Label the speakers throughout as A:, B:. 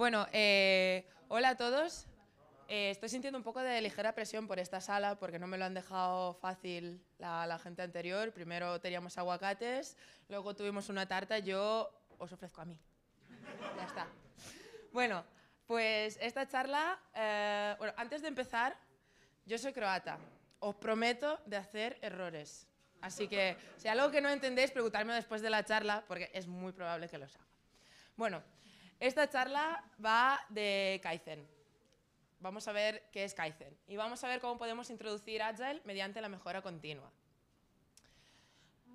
A: Bueno, eh, hola a todos. Eh, estoy sintiendo un poco de ligera presión por esta sala porque no me lo han dejado fácil la, gente anterior. Primero teníamos aguacates, luego tuvimos una tarta, yo os ofrezco a mí. Ya está. Bueno, pues esta charla, eh, bueno, antes de empezar, yo soy croata. Os prometo de hacer errores. Así que si algo que no entendéis, preguntadme después de la charla porque es muy probable que lo haga. Bueno, esta charla va de Kaizen. Vamos a ver qué es Kaizen y vamos a ver cómo podemos introducir Agile mediante la mejora continua.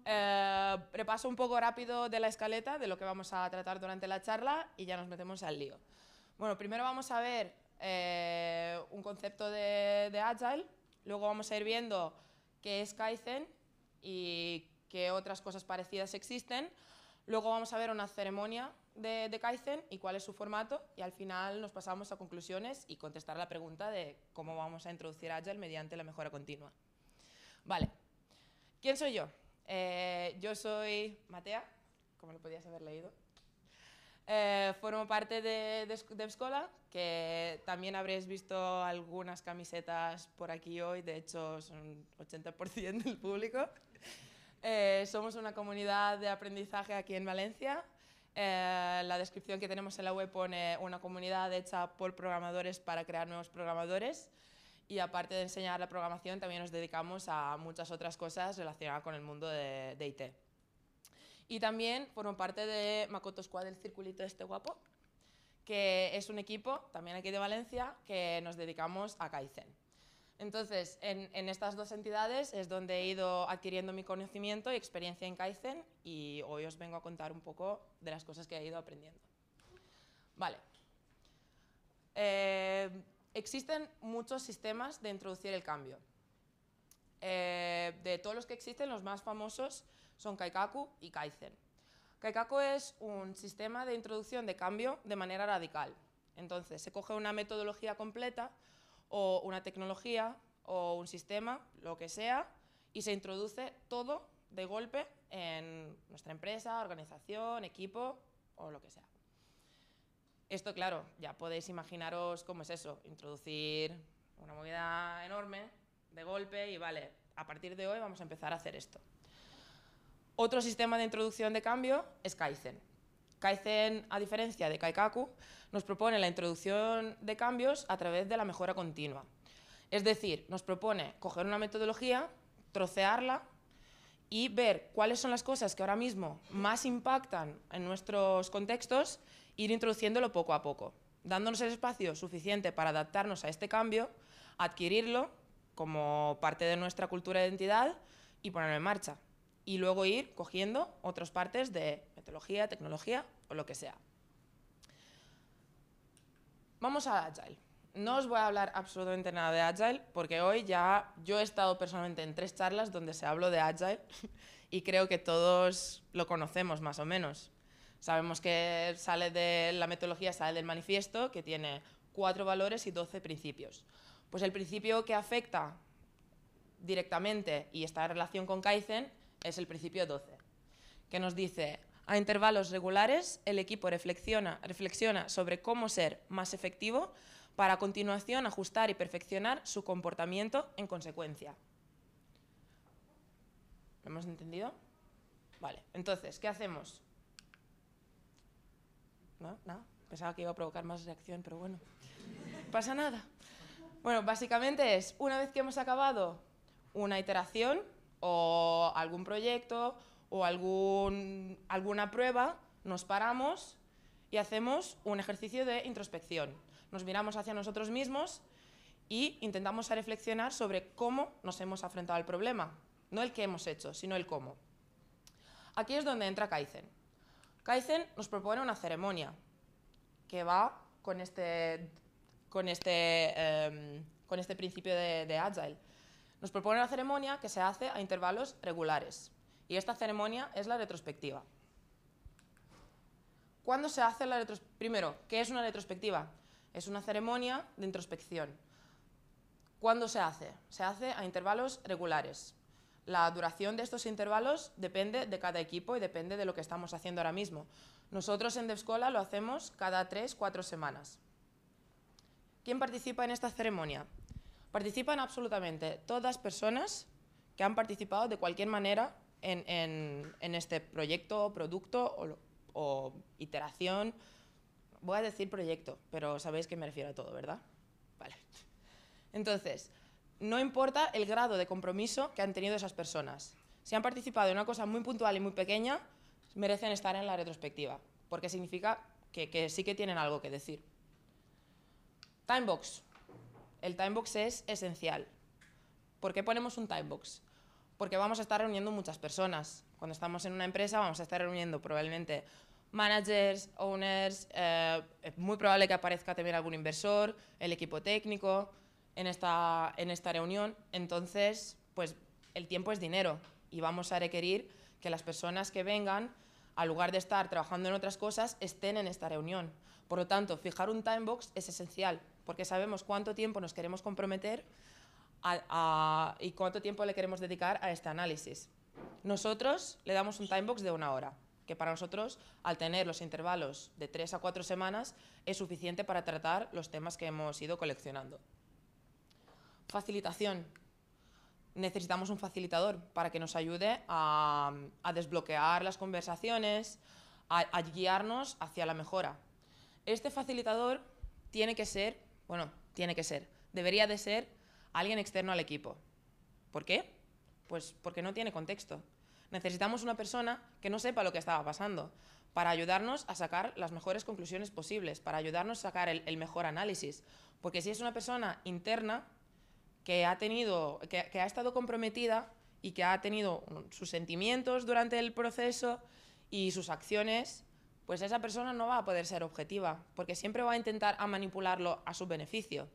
A: Eh, repaso un poco rápido de la escaleta de lo que vamos a tratar durante la charla y ya nos metemos al lío. Bueno, primero vamos a ver eh, un concepto de, de Agile, luego vamos a ir viendo qué es Kaizen y qué otras cosas parecidas existen. Luego vamos a ver una ceremonia de, Kaizen y cuál es su formato y al final nos pasamos a conclusiones y contestar la pregunta de cómo vamos a introducir Agile mediante la mejora continua. Vale, ¿quién soy yo? Eh, yo soy Matea, como lo podías haber leído. Eh, formo parte de, de, que también habréis visto algunas camisetas por aquí hoy, de hecho son 80% del público. Eh, somos una comunidad de aprendizaje aquí en Valencia. Eh, la descripción que tenemos en la web pone una comunidad hecha por programadores para crear nuevos programadores y aparte de enseñar la programación también nos dedicamos a muchas otras cosas relacionadas con el mundo de, de IT. Y también formo parte de Makoto Squad, el circulito este guapo, que es un equipo, también aquí de Valencia, que nos dedicamos a Kaizen. Entonces, en, estas dos entidades es donde he ido adquiriendo mi conocimiento y experiencia en Kaizen y hoy os vengo a contar un poco de las cosas que he ido aprendiendo. Vale. Eh, existen muchos sistemas de introducir el cambio. Eh, de todos los que existen, los más famosos son Kaikaku y Kaizen. Kaikaku es un sistema de introducción de cambio de manera radical. Entonces, se coge una metodología completa o una tecnología o un sistema, lo que sea, y se introduce todo de golpe en nuestra empresa, organización, equipo o lo que sea. Esto, claro, ya podéis imaginaros cómo es eso, introducir una movida enorme de golpe y vale, a partir de hoy vamos a empezar a hacer esto. Otro sistema de introducción de cambio es Kaizen. Kaizen, a diferencia de Kaikaku, nos propone la introducción de cambios a través de la mejora continua. Es decir, nos propone coger una metodología, trocearla y ver cuáles son las cosas que ahora mismo más impactan en nuestros contextos, ir introduciéndolo poco a poco, dándonos el espacio suficiente para adaptarnos a este cambio, adquirirlo como parte de nuestra cultura de identidad y ponerlo en marcha. Y luego ir cogiendo otras partes de metodología, tecnología o lo que sea. Vamos a Agile. No os voy a hablar absolutamente nada de Agile porque hoy ya yo he estado personalmente en tres charlas donde se habló de Agile y creo que todos lo conocemos más o menos. Sabemos que sale de la metodología, sale del manifiesto que tiene cuatro valores y doce principios. Pues el principio que afecta directamente y está en relación con Kaizen es el principio 12, que nos dice a intervalos regulares, el equipo reflexiona, sobre cómo ser más efectivo para a continuación ajustar y perfeccionar su comportamiento en consecuencia. ¿Lo hemos entendido? Vale, entonces, ¿qué hacemos? ¿No? ¿Nada? Pensaba que iba a provocar más reacción, pero bueno, pasa nada. Bueno, básicamente es, una vez que hemos acabado una iteración o algún proyecto o alguna prueba, nos paramos y hacemos un ejercicio de introspección. Nos miramos hacia nosotros mismos y intentamos reflexionar sobre cómo nos hemos afrontado al problema. No el que hemos hecho, sino el cómo. Aquí es donde entra Kaizen. Kaizen nos propone una ceremonia que va con este, este, em, este principio de Agile. Nos propone una ceremonia que se hace a intervalos regulares. Y esta ceremonia es la retrospectiva. ¿Cuándo se hace la retrospectiva? Primero, ¿qué es una retrospectiva? Es una ceremonia de introspección. ¿Cuándo se hace? Se hace a intervalos regulares. La duración de estos intervalos depende de cada equipo y depende de lo que estamos haciendo ahora mismo. Nosotros en DevScola lo hacemos cada tres cuatro semanas. ¿Quién participa en esta ceremonia? Participan absolutamente todas las personas que han participado de cualquier manera en, este proyecto, producto o, iteración. Voy a decir proyecto, pero sabéis que me refiero a todo, ¿verdad? Vale. Entonces, no importa el grado de compromiso que han tenido esas personas. Si han participado en una cosa muy puntual y muy pequeña, merecen estar en la retrospectiva, porque significa que, que sí que tienen algo que decir. Timebox. El timebox es esencial. ¿Por qué ponemos un timebox? porque vamos a estar reuniendo muchas personas. Cuando estamos en una empresa vamos a estar reuniendo probablemente managers, owners, eh, es muy probable que aparezca también algún inversor, el equipo técnico en esta, en esta reunión. Entonces, pues el tiempo es dinero y vamos a requerir que las personas que vengan, al lugar de estar trabajando en otras cosas, estén en esta reunión. Por lo tanto, fijar un time box es esencial, porque sabemos cuánto tiempo nos queremos comprometer y cuánto tiempo le queremos dedicar a este análisis. Nosotros le damos un timebox de una hora, que para nosotros, al tener los intervalos de tres a cuatro semanas, es suficiente para tratar los temas que hemos ido coleccionando. Facilitación. Necesitamos un facilitador para que nos ayude a, desbloquear las conversaciones, a, a guiarnos hacia la mejora. Este facilitador tiene que ser, bueno, tiene que ser, debería de ser alguien externo al equipo. ¿Por qué? Pues porque no tiene contexto. Necesitamos una persona que no sepa lo que estaba pasando, para ayudarnos a sacar las mejores conclusiones posibles, para ayudarnos a sacar el, mejor análisis. Porque si es una persona interna que ha, ha estado comprometida y que ha tenido sus sentimientos durante el proceso y sus acciones, pues esa persona no va a poder ser objetiva, porque siempre va a intentar manipularlo a su beneficio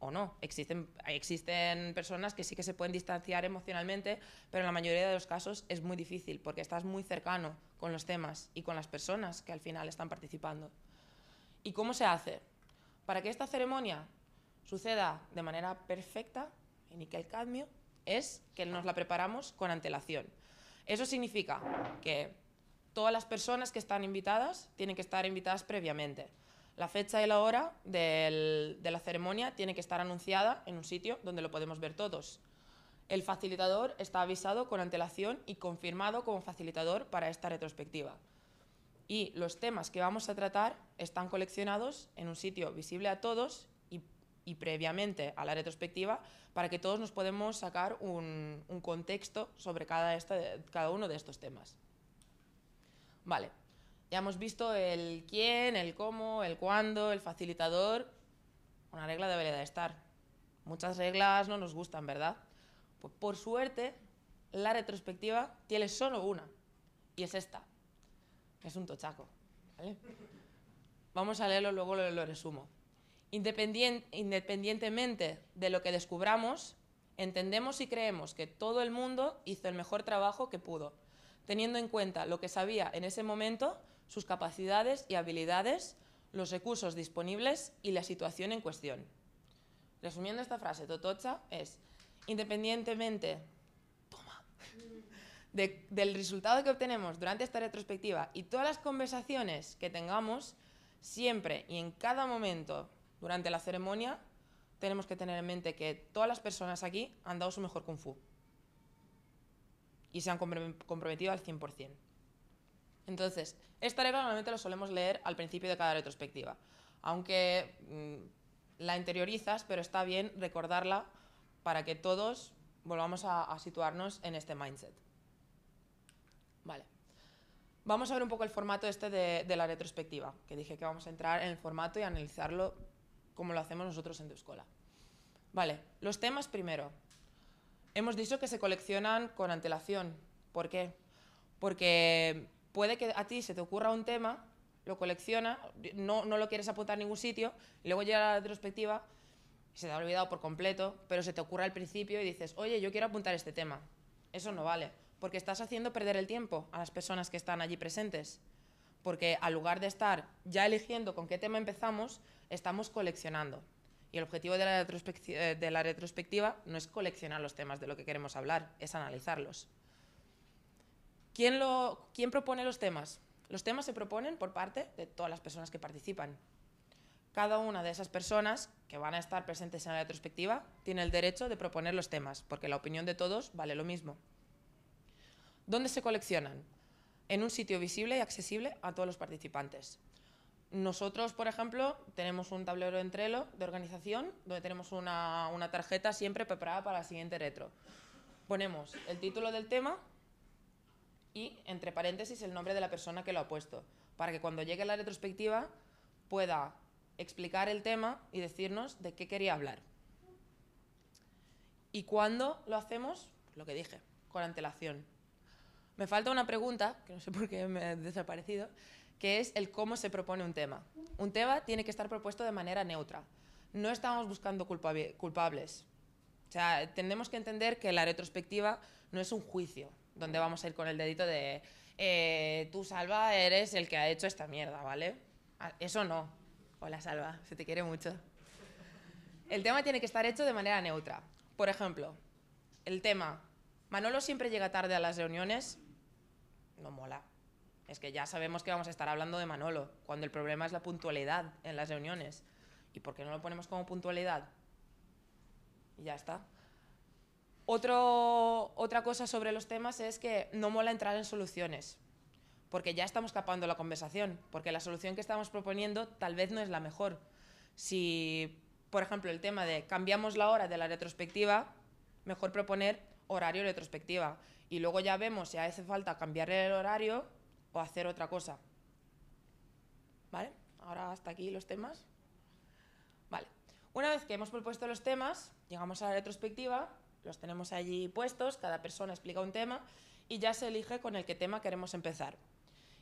A: o no. Existen, personas que sí que se pueden distanciar emocionalmente, pero en la mayoría de los casos es muy difícil porque estás muy cercano con los temas y con las personas que al final están participando. ¿Y cómo se hace? Para que esta ceremonia suceda de manera perfecta, en níquel cadmio, es que nos la preparamos con antelación. Eso significa que todas las personas que están invitadas tienen que estar invitadas previamente. La fecha y la hora de la ceremonia tiene que estar anunciada en un sitio donde lo podemos ver todos. El facilitador está avisado con antelación y confirmado como facilitador para esta retrospectiva. Y los temas que vamos a tratar están coleccionados en un sitio visible a todos y, previamente a la retrospectiva para que todos nos podamos sacar un, contexto sobre cada, este, cada uno de estos temas. Vale, ya hemos visto el quién, el cómo, el cuándo, el facilitador. Una regla debería de estar. Muchas reglas no nos gustan, ¿verdad? Pues por suerte, la retrospectiva tiene solo una. Y es esta. Es un tochaco. Vamos a leerlo, luego lo, resumo. independientemente de lo que descubramos, entendemos y creemos que todo el mundo hizo el mejor trabajo que pudo, teniendo en cuenta lo que sabía en ese momento sus capacidades y habilidades, los recursos disponibles y la situación en cuestión. Resumiendo esta frase totocha es, independientemente del resultado que obtenemos durante esta retrospectiva y todas las conversaciones que tengamos, siempre y en cada momento durante la ceremonia, tenemos que tener en mente que todas las personas aquí han dado su mejor kung fu y se han comprometido al 100%. Entonces, esta regla normalmente lo solemos leer al principio de cada retrospectiva, aunque mm, la interiorizas, pero está bien recordarla para que todos volvamos a, situarnos en este mindset. Vale. Vamos a ver un poco el formato este de, la retrospectiva, que dije que vamos a entrar en el formato y analizarlo como lo hacemos nosotros en tu escuela. Vale, los temas primero. Hemos dicho que se coleccionan con antelación. ¿Por qué? Porque puede que a ti se te ocurra un tema, lo colecciona, no, no lo quieres apuntar a ningún sitio, luego llega la retrospectiva y se te ha olvidado por completo, pero se te ocurre al principio y dices, oye, yo quiero apuntar este tema. Eso no vale, porque estás haciendo perder el tiempo a las personas que están allí presentes. Porque al lugar de estar ya eligiendo con qué tema empezamos, estamos coleccionando. Y el objetivo de la, eh, de la retrospectiva no es coleccionar los temas de lo que queremos hablar, es analizarlos. ¿Quién, lo, propone los temas? Los temas se proponen por parte de todas las personas que participan. Cada una de esas personas que van a estar presentes en la retrospectiva tiene el derecho de proponer los temas, porque la opinión de todos vale lo mismo. ¿Dónde se coleccionan? En un sitio visible y accesible a todos los participantes. Nosotros, por ejemplo, tenemos un tablero de entrelo de organización donde tenemos una, una tarjeta siempre preparada para la siguiente retro. Ponemos el título del tema, y, entre paréntesis, el nombre de la persona que lo ha puesto, para que cuando llegue la retrospectiva pueda explicar el tema y decirnos de qué quería hablar. ¿Y cuándo lo hacemos? lo que dije, con antelación. Me falta una pregunta, que no sé por qué me ha desaparecido, que es el cómo se propone un tema. Un tema tiene que estar propuesto de manera neutra. No estamos buscando culpables. O sea, tenemos que entender que la retrospectiva no es un juicio, donde vamos a ir con el dedito de eh, tú, Salva, eres el que ha hecho esta mierda, ¿vale? Ah, eso no. Hola, Salva, se te quiere mucho. El tema tiene que estar hecho de manera neutra. Por ejemplo, el tema, Manolo siempre llega tarde a las reuniones, no mola. Es que ya sabemos que vamos a estar hablando de Manolo, cuando el problema es la puntualidad en las reuniones. ¿Y por qué no lo ponemos como puntualidad? Y ya está otra cosa sobre los temas es que no mola entrar en soluciones, porque ya estamos capando la conversación, porque la solución que estamos proponiendo tal vez no es la mejor. Si, por ejemplo, el tema de cambiamos la hora de la retrospectiva, mejor proponer horario retrospectiva y luego ya vemos si hace falta cambiar el horario o hacer otra cosa. ¿Vale? Ahora hasta aquí los temas. Vale. Una vez que hemos propuesto los temas, llegamos a la retrospectiva los tenemos allí puestos, cada persona explica un tema y ya se elige con el qué tema queremos empezar.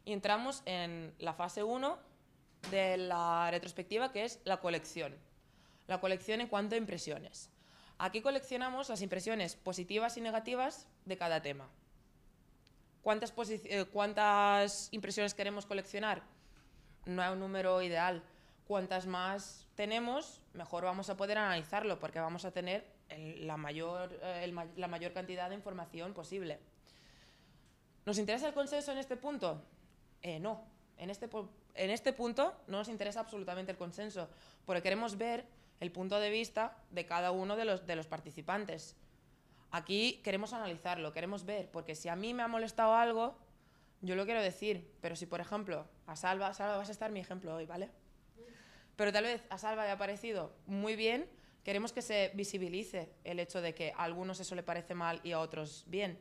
A: Y entramos en la fase 1 de la retrospectiva, que es la colección. La colección en cuanto a impresiones. Aquí coleccionamos las impresiones positivas y negativas de cada tema. ¿Cuántas, eh, cuántas impresiones queremos coleccionar? No hay un número ideal. Cuantas más tenemos, mejor vamos a poder analizarlo, porque vamos a tener eh, la, mayor, cantidad de información posible. ¿Nos interesa el consenso en este punto? Eh, no, este en este, punto no nos interesa absolutamente el consenso, porque queremos ver el punto de vista de cada uno de los, de los participantes. Aquí queremos analizarlo, queremos ver, porque si a mí me ha molestado algo, yo lo quiero decir, pero si por ejemplo a Salva, Salva vas a estar mi ejemplo hoy, ¿vale? Pero tal vez a Salva le ha parecido muy bien queremos que se visibilice el hecho de que a algunos eso le parece mal y a otros bien,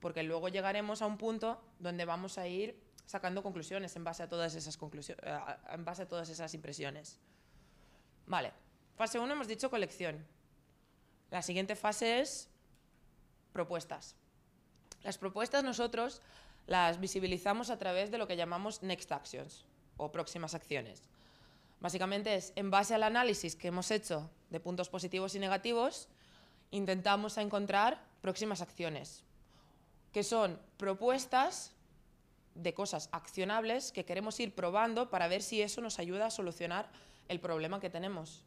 A: porque luego llegaremos a un punto donde vamos a ir sacando conclusiones en base a todas esas eh, en base a todas esas impresiones. Vale, fase 1 hemos dicho colección. La siguiente fase es propuestas. Las propuestas nosotros las visibilizamos a través de lo que llamamos next actions o próximas acciones. Básicamente es, en base al análisis que hemos hecho de puntos positivos y negativos, intentamos encontrar próximas acciones, que son propuestas de cosas accionables que queremos ir probando para ver si eso nos ayuda a solucionar el problema que tenemos.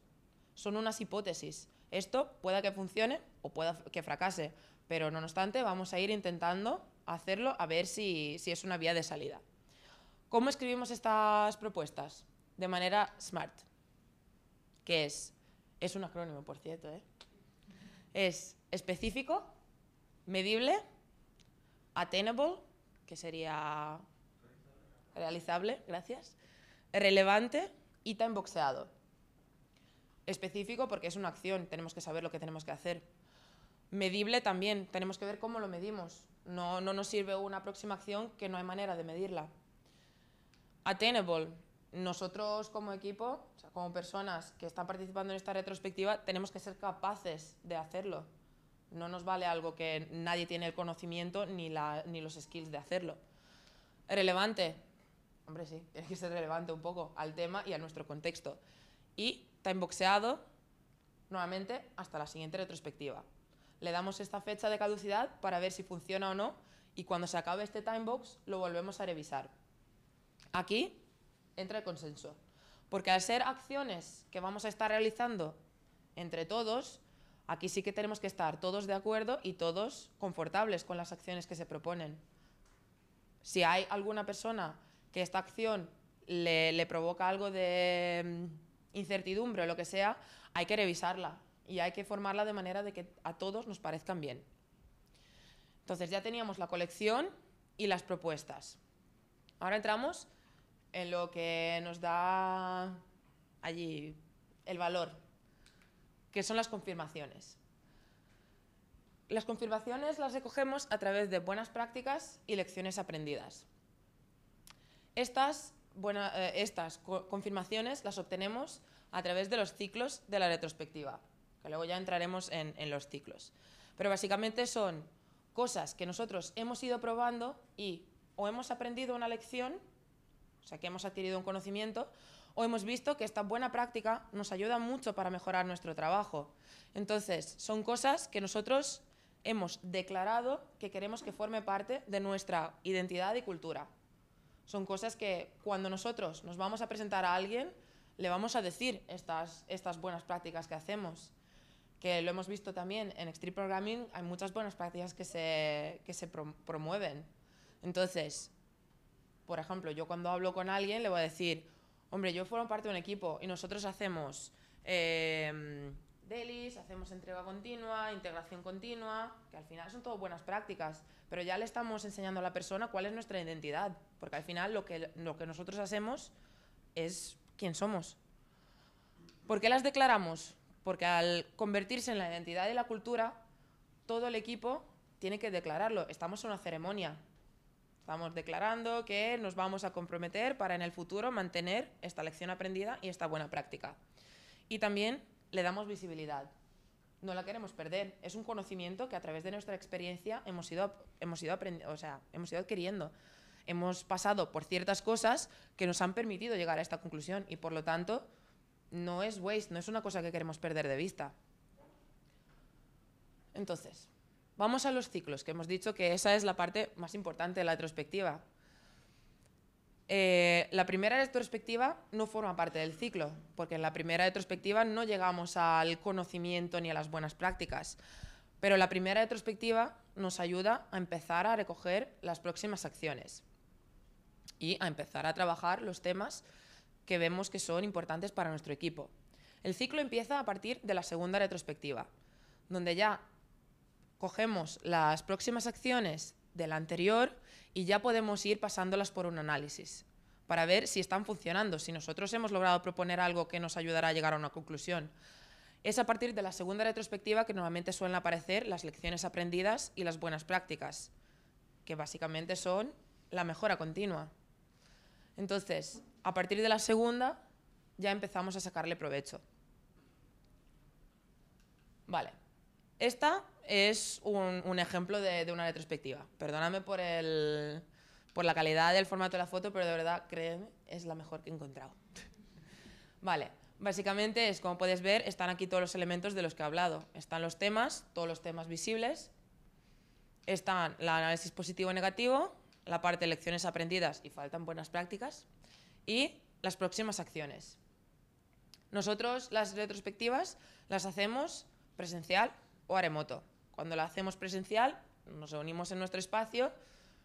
A: Son unas hipótesis. Esto pueda que funcione o pueda que fracase, pero no obstante vamos a ir intentando hacerlo a ver si, si es una vía de salida. ¿Cómo escribimos estas propuestas? de manera smart, que es, es un acrónimo, por cierto, ¿eh? es específico, medible, attainable, que sería realizable, gracias, relevante y tan boxeado. Específico porque es una acción, tenemos que saber lo que tenemos que hacer. Medible también, tenemos que ver cómo lo medimos. No, no nos sirve una próxima acción que no hay manera de medirla. Attainable, nosotros como equipo, como personas que están participando en esta retrospectiva, tenemos que ser capaces de hacerlo. No nos vale algo que nadie tiene el conocimiento ni, los skills de hacerlo. Relevante, hombre sí, tiene que ser relevante un poco al tema y a nuestro contexto. Y time nuevamente, hasta la siguiente retrospectiva. Le damos esta fecha de caducidad para ver si funciona o no y cuando se acabe este timebox lo volvemos a revisar. Aquí entra el consenso. Porque al ser acciones que vamos a estar realizando entre todos, aquí sí que tenemos que estar todos de acuerdo y todos confortables con las acciones que se proponen. Si hay alguna persona que esta acción le, provoca algo de mm, incertidumbre o lo que sea, hay que revisarla y hay que formarla de manera de que a todos nos parezcan bien. Entonces ya teníamos la colección y las propuestas. Ahora entramos en lo que nos da allí el valor, que son las confirmaciones. Las confirmaciones las recogemos a través de buenas prácticas y lecciones aprendidas. Estas, buenas, eh, estas confirmaciones las obtenemos a través de los ciclos de la retrospectiva, que luego ya entraremos en los ciclos. Pero básicamente son cosas que nosotros hemos ido probando y o hemos aprendido una lección o sea, que hemos adquirido un conocimiento o hemos visto que esta buena práctica nos ayuda mucho para mejorar nuestro trabajo. Entonces, son cosas que nosotros hemos declarado que queremos que forme parte de nuestra identidad y cultura. Son cosas que cuando nosotros nos vamos a presentar a alguien, le vamos a decir estas, estas buenas prácticas que hacemos. Que lo hemos visto también en Extreme Programming, hay muchas buenas prácticas que se, que se promueven. Entonces, por ejemplo, yo cuando hablo con alguien le voy a decir, hombre, yo formo parte de un equipo y nosotros hacemos em, delis, hacemos entrega continua, integración continua, que al final son todas buenas prácticas, pero ya le estamos enseñando a la persona cuál es nuestra identidad, porque al final lo que, lo que nosotros hacemos es quién somos. ¿Por qué las declaramos? Porque al convertirse en la identidad y la cultura, todo el equipo tiene que declararlo. Estamos en una ceremonia, Estamos declarando que nos vamos a comprometer para en el futuro mantener esta lección aprendida y esta buena práctica. Y también le damos visibilidad. No la queremos perder. Es un conocimiento que a través de nuestra experiencia hemos ido, hemos ido, o sea, hemos ido adquiriendo. Hemos pasado por ciertas cosas que nos han permitido llegar a esta conclusión y por lo tanto no es waste, no es una cosa que queremos perder de vista. Entonces, Vamos a los ciclos, que hemos dicho que esa es la parte más importante de la retrospectiva. Eh, la primera retrospectiva no forma parte del ciclo, porque en la primera retrospectiva no llegamos al conocimiento ni a las buenas prácticas, pero la primera retrospectiva nos ayuda a empezar a recoger las próximas acciones y a empezar a trabajar los temas que vemos que son importantes para nuestro equipo. El ciclo empieza a partir de la segunda retrospectiva, donde ya cogemos las próximas acciones del anterior y ya podemos ir pasándolas por un análisis para ver si están funcionando, si nosotros hemos logrado proponer algo que nos ayudará a llegar a una conclusión. Es a partir de la segunda retrospectiva que normalmente suelen aparecer las lecciones aprendidas y las buenas prácticas, que básicamente son la mejora continua. Entonces, a partir de la segunda ya empezamos a sacarle provecho. Vale, esta es un, ejemplo de, una retrospectiva. Perdóname por, la calidad del formato de la foto, pero de verdad, créeme, es la mejor que he encontrado. vale, básicamente es, como puedes ver, están aquí todos los elementos de los que he hablado. Están los temas, todos los temas visibles. Están el análisis positivo y negativo, la parte de lecciones aprendidas y faltan buenas prácticas. Y las próximas acciones. Nosotros las retrospectivas las hacemos presencial o a remoto. Cuando la hacemos presencial, nos reunimos en nuestro espacio,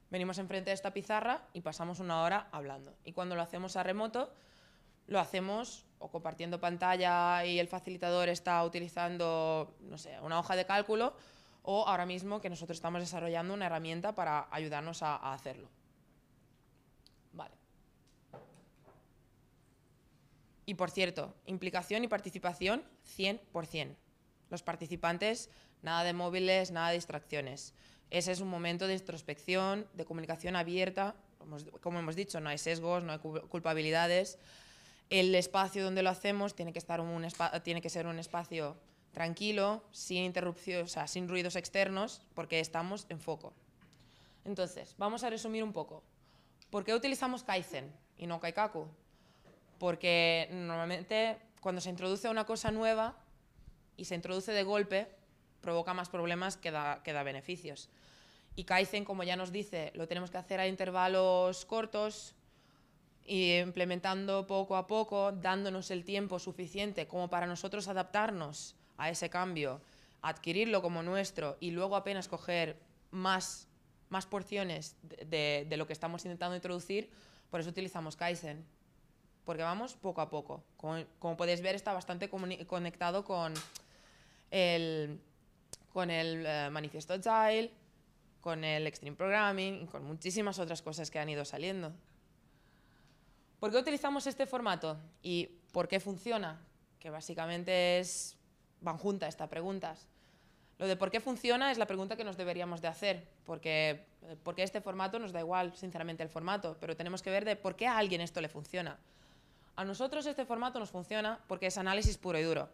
A: venimos enfrente de esta pizarra y pasamos una hora hablando. Y cuando lo hacemos a remoto, lo hacemos o compartiendo pantalla y el facilitador está utilizando, no una hoja de cálculo, o ahora mismo que nosotros estamos desarrollando una herramienta para ayudarnos a, hacerlo. Y por cierto, implicación y participación 100%. Los participantes Nada de móviles, nada de distracciones. Ese es un momento de introspección, de comunicación abierta. Como hemos dicho, no hay sesgos, no hay culpabilidades. El espacio donde lo hacemos tiene que, estar un, tiene que ser un espacio tranquilo, sin interrupciones, sin ruidos externos, porque estamos en foco. Entonces, vamos a resumir un poco. ¿Por qué utilizamos Kaizen y no Kaikaku? Porque normalmente cuando se introduce una cosa nueva y se introduce de golpe, provoca más problemas que da, que da beneficios. Y Kaizen, como ya nos dice, lo tenemos que hacer a intervalos cortos, y implementando poco a poco, dándonos el tiempo suficiente como para nosotros adaptarnos a ese cambio, adquirirlo como nuestro y luego apenas coger más, más porciones de, lo que estamos intentando introducir, por eso utilizamos Kaizen, porque vamos poco a poco. Como, como podéis ver, está bastante conectado con el con el eh, manifiesto Agile, con el Extreme Programming y con muchísimas otras cosas que han ido saliendo. ¿Por qué utilizamos este formato y por qué funciona? Que básicamente es, van juntas estas preguntas. Lo de por qué funciona es la pregunta que nos deberíamos de hacer, porque, eh, porque este formato nos da igual, sinceramente, el formato, pero tenemos que ver de por qué a alguien esto le funciona. A nosotros este formato nos funciona porque es análisis puro y duro.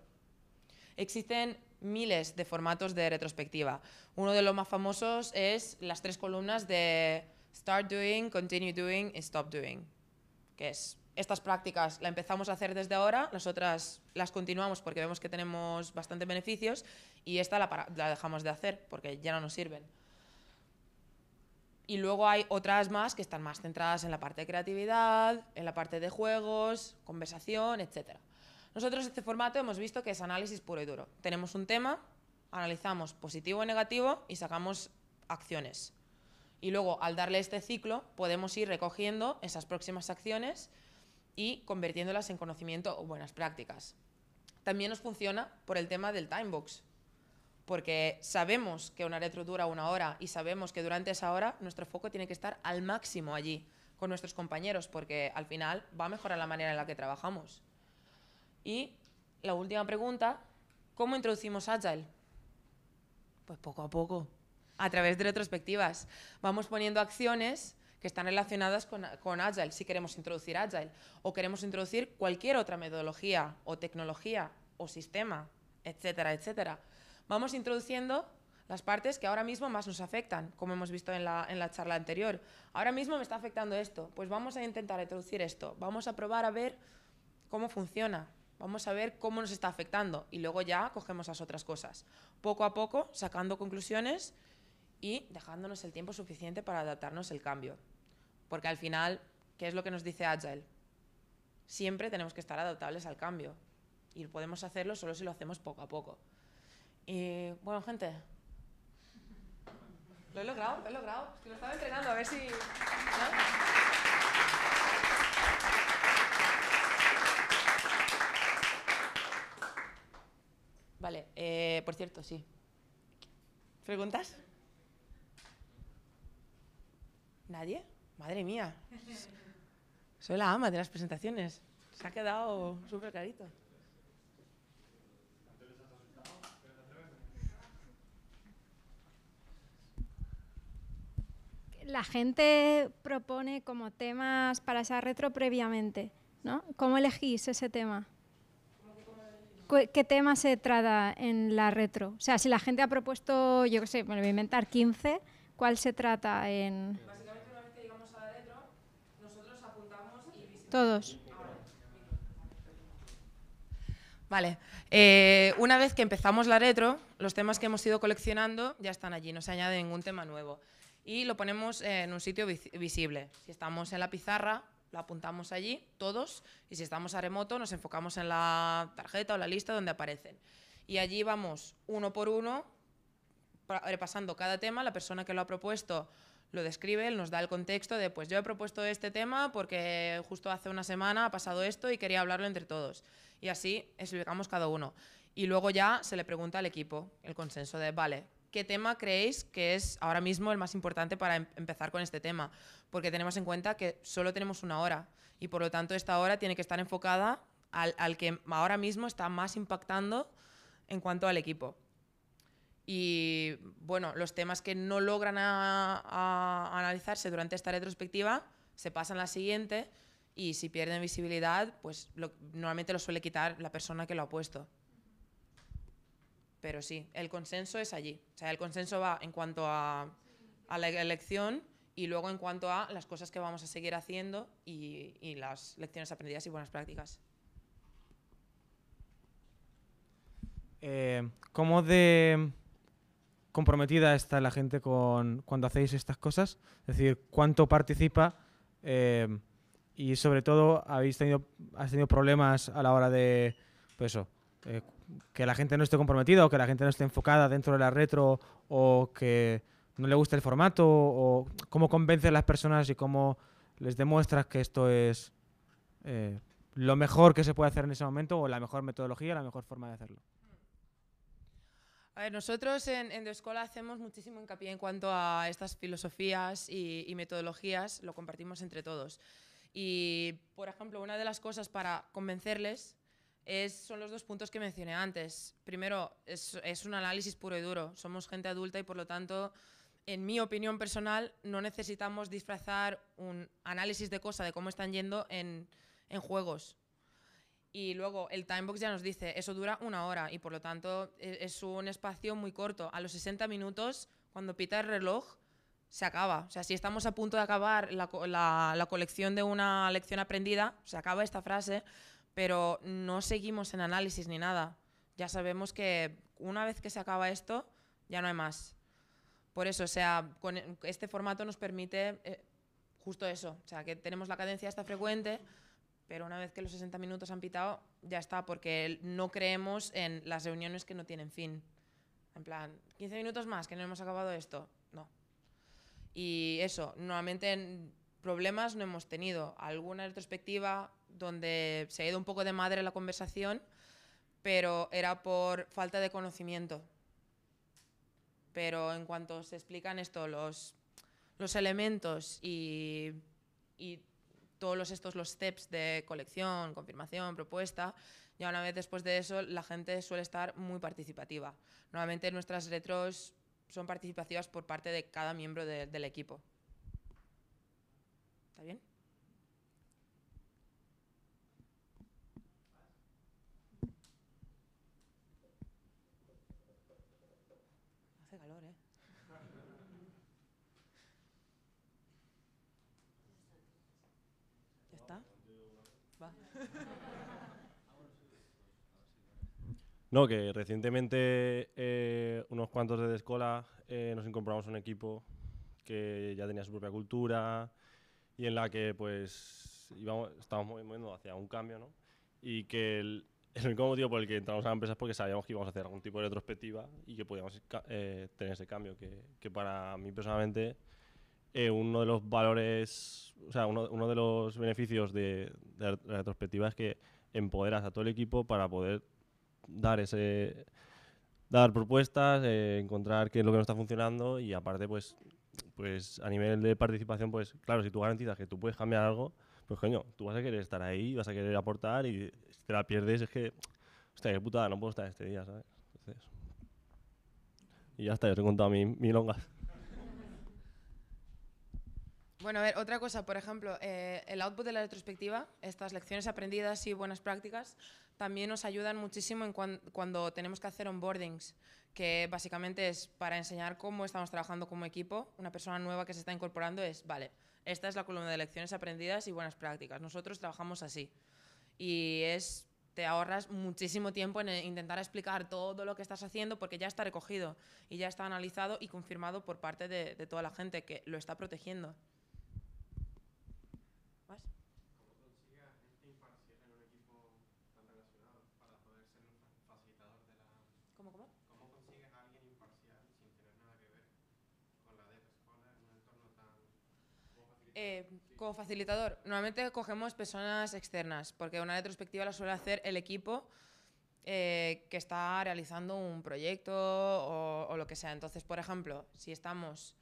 A: Existen miles de formatos de retrospectiva. Uno de los más famosos es las tres columnas de Start Doing, Continue Doing y Stop Doing, que es estas prácticas las empezamos a hacer desde ahora, las otras las continuamos porque vemos que tenemos bastantes beneficios y esta la, la, dejamos de hacer porque ya no nos sirven. Y luego hay otras más que están más centradas en la parte de creatividad, en la parte de juegos, conversación, etcétera. Nosotros este formato hemos visto que es análisis puro y duro. Tenemos un tema, analizamos positivo y negativo y sacamos acciones. Y luego, al darle este ciclo, podemos ir recogiendo esas próximas acciones y convirtiéndolas en conocimiento o buenas prácticas. También nos funciona por el tema del time box, porque sabemos que una retro dura una hora y sabemos que durante esa hora nuestro foco tiene que estar al máximo allí con nuestros compañeros, porque al final va a mejorar la manera en la que trabajamos. Y la última pregunta, ¿cómo introducimos Agile? Pues poco a poco, a través de retrospectivas. Vamos poniendo acciones que están relacionadas con, con, Agile, si queremos introducir Agile, o queremos introducir cualquier otra metodología o tecnología o sistema, etcétera, etcétera. Vamos introduciendo las partes que ahora mismo más nos afectan, como hemos visto en la, en la charla anterior. Ahora mismo me está afectando esto, pues vamos a intentar introducir esto, vamos a probar a ver cómo funciona, Vamos a ver cómo nos está afectando y luego ya cogemos las otras cosas. Poco a poco, sacando conclusiones y dejándonos el tiempo suficiente para adaptarnos al cambio. Porque al final, ¿qué es lo que nos dice Agile? Siempre tenemos que estar adaptables al cambio y podemos hacerlo solo si lo hacemos poco a poco. Y bueno, gente, lo he logrado, lo he logrado. lo estaba entrenando a ver si. Vale, eh, por cierto, sí. ¿Preguntas? ¿Nadie? Madre mía. Soy la ama de las presentaciones. Se ha quedado súper carito. La gente propone como temas para esa retro previamente, ¿no? ¿Cómo elegís ese tema? qué tema se trata en la retro? O sea, si la gente ha propuesto, yo qué sé, me voy a inventar 15, ¿cuál se trata en...? Básicamente, una vez que llegamos a la retro, nosotros apuntamos y... Todos. Vale. Eh, una vez que empezamos la retro, los temas que hemos ido coleccionando ya están allí, no se añade ningún tema nuevo. Y lo ponemos en un sitio visible. Si estamos en la pizarra, la apuntamos allí, todos, y si estamos a remoto nos enfocamos en la tarjeta o la lista donde aparecen. Y allí vamos uno por uno, repasando cada tema, la persona que lo ha propuesto lo describe, nos da el contexto de, pues yo he propuesto este tema porque justo hace una semana ha pasado esto y quería hablarlo entre todos. Y así explicamos cada uno. Y luego ya se le pregunta al equipo el consenso de, vale, qué tema creéis que es ahora mismo el más importante para em-, empezar con este tema, porque tenemos en cuenta que solo tenemos una hora y por lo tanto esta hora tiene que estar enfocada al, que ahora mismo está más impactando en cuanto al equipo. Y bueno, los temas que no logran analizarse durante esta retrospectiva se pasan a la siguiente y si pierden visibilidad, pues normalmente lo suele quitar la persona que lo ha puesto pero sí, el consenso es allí. O sea, el consenso va en cuanto a, la elección y luego en cuanto a las cosas que vamos a seguir haciendo y, las lecciones aprendidas y buenas prácticas. Eh, ¿Cómo de comprometida está la gente con cuando hacéis estas cosas? Es decir, ¿cuánto participa? Eh, y sobre todo, ¿habéis tenido, ¿has tenido problemas a la hora de pues eso, eh, que la gente no esté comprometida o que la gente no esté enfocada dentro de la retro o que no le guste el formato o cómo convences a las personas y cómo les demuestras que esto es eh, lo mejor que se puede hacer en ese momento o la mejor metodología, la mejor forma de hacerlo. nosotros en, en hacemos muchísimo hincapié en cuanto a estas filosofías y metodologías, lo compartimos entre todos. Y, por ejemplo, una de las cosas para convencerles son los dos puntos que mencioné antes. Primero, es, un análisis puro y duro. Somos gente adulta y por lo tanto, en mi opinión personal, no necesitamos disfrazar un análisis de cosa de cómo están yendo en, juegos. Y luego el timebox ya nos dice, eso dura una hora y por lo tanto e, es, un espacio muy corto. A los 60 minutos, cuando pita el reloj, se acaba. O sea, si estamos a punto de acabar la, colección de una lección aprendida, se acaba esta frase pero no seguimos en análisis ni nada. Ya sabemos que una vez que se acaba esto, ya no hay más. Por eso, o sea, con e, este formato nos permite eh, justo eso, o sea, que tenemos la cadencia esta frecuente, pero una vez que los 60 minutos han pitado, ya está, porque no creemos en las reuniones que no tienen fin. En plan, 15 minutos más, que no hemos acabado esto. No. Y eso, normalmente en problemas no hemos tenido. Alguna retrospectiva, donde se ha ido un poco de madre la conversación, pero era por falta de conocimiento. Pero en cuanto se explican estos los, elementos y, todos estos los steps de colección, confirmación, propuesta, ya una vez después de eso la gente suele estar muy participativa. Normalmente nuestras retros son participativas por parte de cada miembro del equipo. ¿Está bien? No, que recientemente eh, unos cuantos de escuela eh, nos incorporamos a un equipo que ya tenía su propia cultura y en la que pues íbamos, estábamos moviendo hacia un cambio, ¿no? Y que el, el, único motivo por el que entramos a la empresa es porque sabíamos que íbamos a hacer algún tipo de retrospectiva y que podíamos eh, tener ese cambio, que, que para mí personalmente eh, uno de los valores, o sea, uno, de los beneficios de, la retrospectiva es que empoderas a todo el equipo para poder dar ese dar propuestas, eh, encontrar qué es lo que no está funcionando y aparte pues pues a nivel de participación pues claro, si tú garantizas que tú puedes cambiar algo, pues coño, tú vas a querer estar ahí, vas a querer aportar y si te la pierdes es que hostia, qué putada, no puedo estar este día, ¿sabes? y ya está, yo te he contado mi longa bueno, a ver, otra cosa, por ejemplo, eh, el output de la retrospectiva, estas lecciones aprendidas y buenas prácticas, también nos ayudan muchísimo en cuando tenemos que hacer onboardings, que básicamente es para enseñar cómo estamos trabajando como equipo. Una persona nueva que se está incorporando es, vale, esta es la columna de lecciones aprendidas y buenas prácticas. Nosotros trabajamos así. Y es te ahorras muchísimo tiempo en eh, intentar explicar todo lo que estás haciendo porque ya está recogido y ya está analizado y confirmado por parte de, de toda la gente que lo está protegiendo. Eh, como facilitador, normalmente cogemos personas externas, porque una retrospectiva la suele hacer el equipo eh, que está realizando un proyecto o, lo que sea. Entonces, por ejemplo, si estamos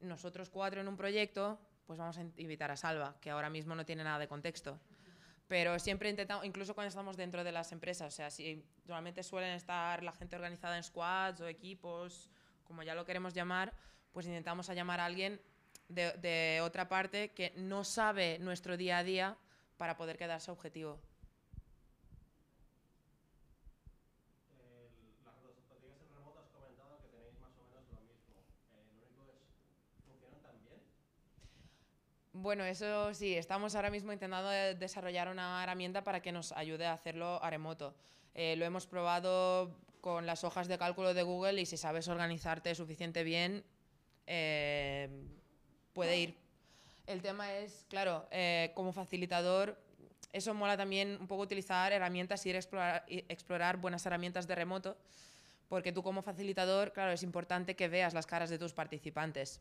A: nosotros cuatro en un proyecto, pues vamos a invitar a Salva, que ahora mismo no tiene nada de contexto. Pero siempre intentamos, incluso cuando estamos dentro de las empresas, o sea, si normalmente suelen estar la gente organizada en squads o equipos, como ya lo queremos llamar, pues intentamos a llamar a alguien de, otra parte que no sabe nuestro día a día para poder quedarse objetivo. Bueno, eso sí, estamos ahora mismo intentando desarrollar una herramienta para que nos ayude a hacerlo a remoto. Eh, lo hemos probado con las hojas de cálculo de Google y si sabes organizarte suficiente bien, eh, puede ir. El tema es, claro, eh, como facilitador, eso mola también un poco utilizar herramientas y ir explorar, explorar buenas herramientas de remoto, porque tú como facilitador, claro, es importante que veas las caras de tus participantes.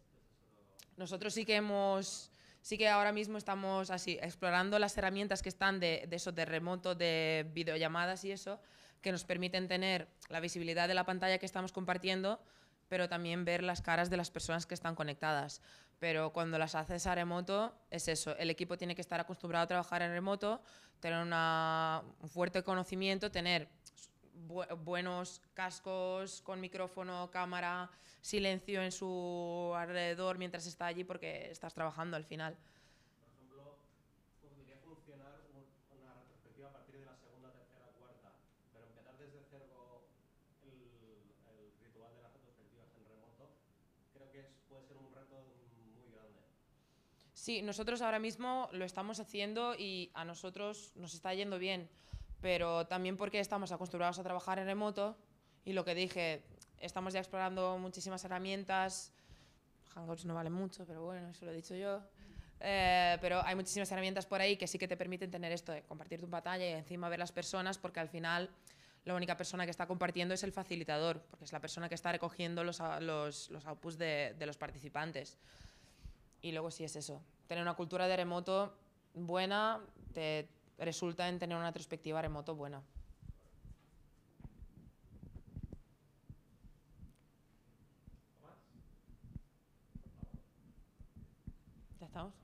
A: Nosotros sí que hemos sí que ahora mismo estamos así, explorando las herramientas que están de, de, eso, de remoto, de videollamadas y eso, que nos permiten tener la visibilidad de la pantalla que estamos compartiendo, pero también ver las caras de las personas que están conectadas. Pero cuando las haces a remoto, es eso. El equipo tiene que estar acostumbrado a trabajar en remoto, tener un fuerte conocimiento, tener buenos cascos con micrófono, cámara, silencio en su alrededor mientras está allí porque estás trabajando al final. que puede ser un reto Sí, nosotros ahora mismo lo estamos haciendo y a nosotros nos está yendo bien, pero también porque estamos acostumbrados a trabajar en remoto y lo que dije, estamos ya explorando muchísimas herramientas, Hangouts no vale mucho, pero bueno, eso lo he dicho yo. Eh, pero hay muchísimas herramientas por ahí que sí que te permiten tener esto de compartir tu pantalla y encima ver las personas, porque al final la única persona que está compartiendo es el facilitador, porque es la persona que está recogiendo los, los, los outputs de, de los participantes. Y luego sí es eso, tener una cultura de remoto buena te resulta en tener una perspectiva remoto buena. ¿Ya estamos?